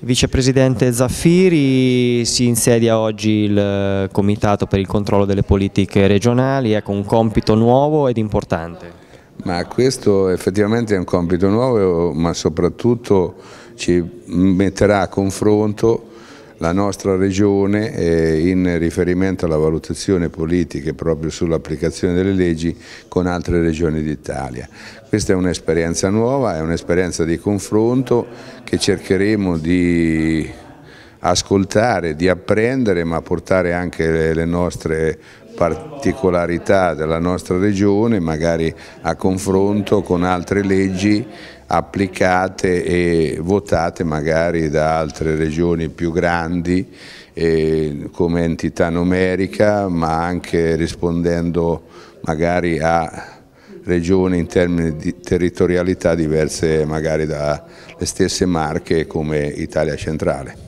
Vicepresidente Zaffiri, si insedia oggi il eh, Comitato per il controllo delle politiche regionali, ecco un compito nuovo ed importante. Ma questo effettivamente è un compito nuovo, ma soprattutto ci metterà a confronto la nostra regione eh, in riferimento alla valutazione politiche proprio sull'applicazione delle leggi con altre regioni d'Italia. Questa è un'esperienza nuova, è un'esperienza di confronto che cercheremo di ascoltare, di apprendere ma portare anche le nostre particolarità della nostra regione, magari a confronto con altre leggi applicate e votate magari da altre regioni più grandi eh, come entità numerica, ma anche rispondendo magari a regioni in termini di territorialità diverse magari dalle stesse marche come Italia centrale.